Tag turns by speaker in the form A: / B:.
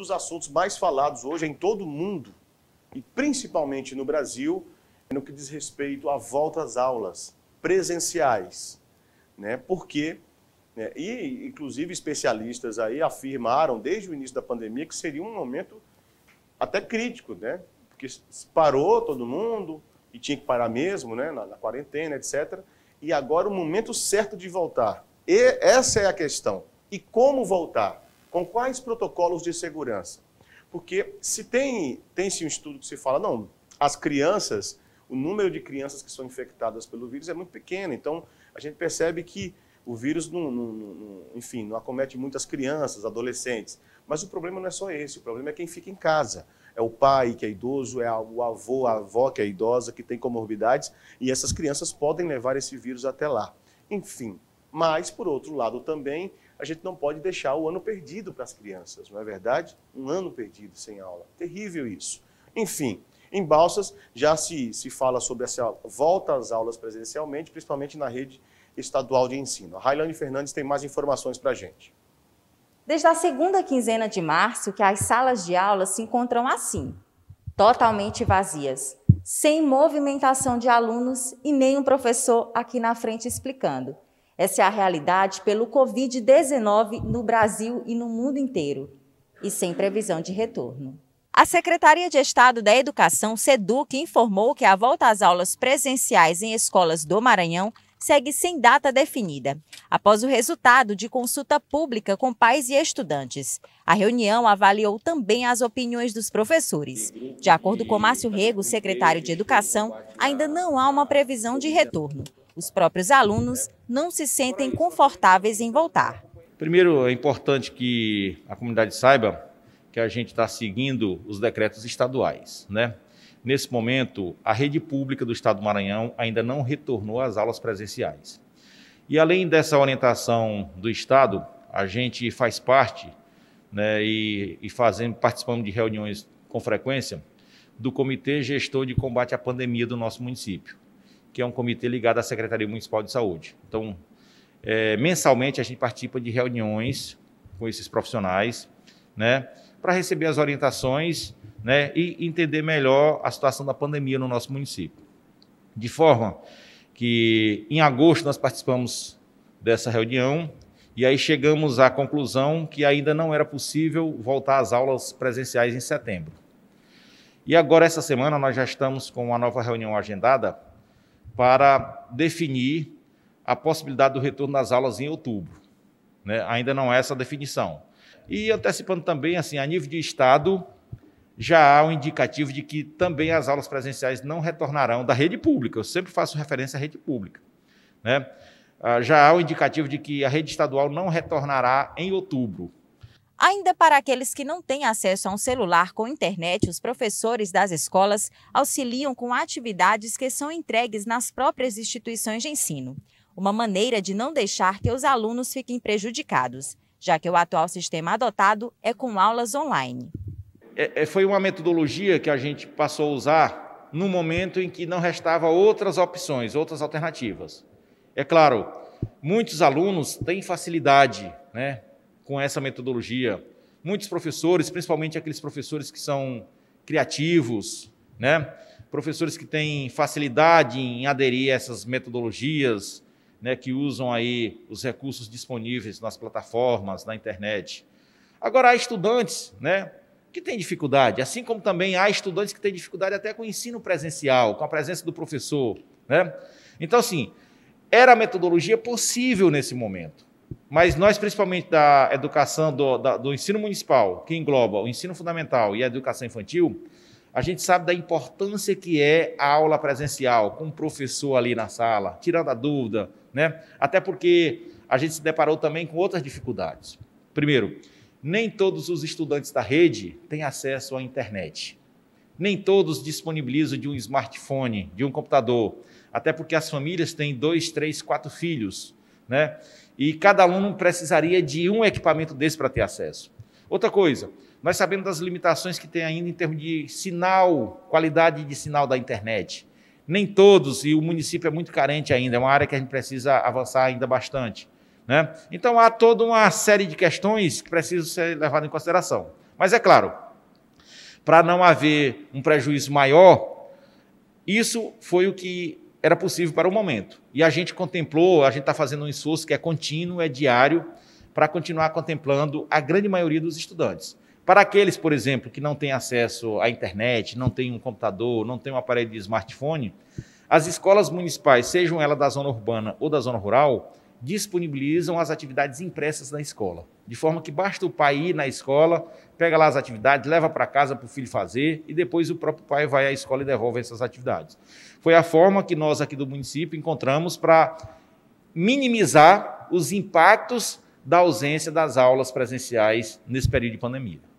A: dos assuntos mais falados hoje em todo o mundo, e principalmente no Brasil, é no que diz respeito à volta às aulas presenciais. Né? Porque, né? e inclusive especialistas aí afirmaram desde o início da pandemia que seria um momento até crítico, né? porque parou todo mundo, e tinha que parar mesmo, né? na, na quarentena, etc. E agora o momento certo de voltar. E essa é a questão. E como voltar? Com quais protocolos de segurança? Porque se tem, tem se um estudo que se fala, não, as crianças, o número de crianças que são infectadas pelo vírus é muito pequeno, então a gente percebe que o vírus não, não, não, enfim, não acomete muitas crianças, adolescentes. Mas o problema não é só esse, o problema é quem fica em casa. É o pai que é idoso, é o avô, a avó que é idosa, que tem comorbidades, e essas crianças podem levar esse vírus até lá. Enfim, mas, por outro lado, também a gente não pode deixar o ano perdido para as crianças, não é verdade? Um ano perdido sem aula. Terrível isso. Enfim, em Balsas já se, se fala sobre essa volta às aulas presencialmente, principalmente na rede estadual de ensino. A Railane Fernandes tem mais informações para a gente.
B: Desde a segunda quinzena de março, que as salas de aula se encontram assim, totalmente vazias, sem movimentação de alunos e nem um professor aqui na frente explicando. Essa é a realidade pelo Covid-19 no Brasil e no mundo inteiro, e sem previsão de retorno. A Secretaria de Estado da Educação, SEDUC, informou que a volta às aulas presenciais em escolas do Maranhão segue sem data definida, após o resultado de consulta pública com pais e estudantes. A reunião avaliou também as opiniões dos professores. De acordo com Márcio Rego, secretário de Educação, ainda não há uma previsão de retorno, os próprios alunos não se sentem confortáveis em voltar.
C: Primeiro, é importante que a comunidade saiba que a gente está seguindo os decretos estaduais, né? Nesse momento, a rede pública do Estado do Maranhão ainda não retornou às aulas presenciais. E além dessa orientação do Estado, a gente faz parte né, e, e participamos de reuniões com frequência do Comitê Gestor de Combate à Pandemia do nosso município que é um comitê ligado à Secretaria Municipal de Saúde. Então, é, mensalmente a gente participa de reuniões com esses profissionais, né, para receber as orientações, né, e entender melhor a situação da pandemia no nosso município. De forma que em agosto nós participamos dessa reunião e aí chegamos à conclusão que ainda não era possível voltar às aulas presenciais em setembro. E agora essa semana nós já estamos com uma nova reunião agendada para definir a possibilidade do retorno das aulas em outubro. Né? Ainda não há é essa definição. E antecipando também, assim, a nível de Estado, já há um indicativo de que também as aulas presenciais não retornarão da rede pública. Eu sempre faço referência à rede pública. Né? Ah, já há o um indicativo de que a rede estadual não retornará em outubro.
B: Ainda para aqueles que não têm acesso a um celular com internet, os professores das escolas auxiliam com atividades que são entregues nas próprias instituições de ensino. Uma maneira de não deixar que os alunos fiquem prejudicados, já que o atual sistema adotado é com aulas online.
C: É, é foi uma metodologia que a gente passou a usar no momento em que não restava outras opções, outras alternativas. É claro, muitos alunos têm facilidade, né? com essa metodologia. Muitos professores, principalmente aqueles professores que são criativos, né? professores que têm facilidade em aderir a essas metodologias, né? que usam aí os recursos disponíveis nas plataformas, na internet. Agora, há estudantes né? que têm dificuldade, assim como também há estudantes que têm dificuldade até com o ensino presencial, com a presença do professor. Né? Então, assim, era a metodologia possível nesse momento. Mas nós, principalmente da educação, do, da, do ensino municipal, que engloba o ensino fundamental e a educação infantil, a gente sabe da importância que é a aula presencial, com o professor ali na sala, tirando a dúvida, né? Até porque a gente se deparou também com outras dificuldades. Primeiro, nem todos os estudantes da rede têm acesso à internet. Nem todos disponibilizam de um smartphone, de um computador, até porque as famílias têm dois, três, quatro filhos, né? e cada aluno precisaria de um equipamento desse para ter acesso. Outra coisa, nós sabemos das limitações que tem ainda em termos de sinal, qualidade de sinal da internet. Nem todos, e o município é muito carente ainda, é uma área que a gente precisa avançar ainda bastante. Né? Então há toda uma série de questões que precisam ser levadas em consideração. Mas é claro, para não haver um prejuízo maior, isso foi o que era possível para o momento. E a gente contemplou, a gente está fazendo um esforço que é contínuo, é diário, para continuar contemplando a grande maioria dos estudantes. Para aqueles, por exemplo, que não têm acesso à internet, não têm um computador, não têm um aparelho de smartphone, as escolas municipais, sejam elas da zona urbana ou da zona rural, disponibilizam as atividades impressas na escola. De forma que basta o pai ir na escola, pega lá as atividades, leva para casa para o filho fazer e depois o próprio pai vai à escola e devolve essas atividades. Foi a forma que nós aqui do município encontramos para minimizar os impactos da ausência das aulas presenciais nesse período de pandemia.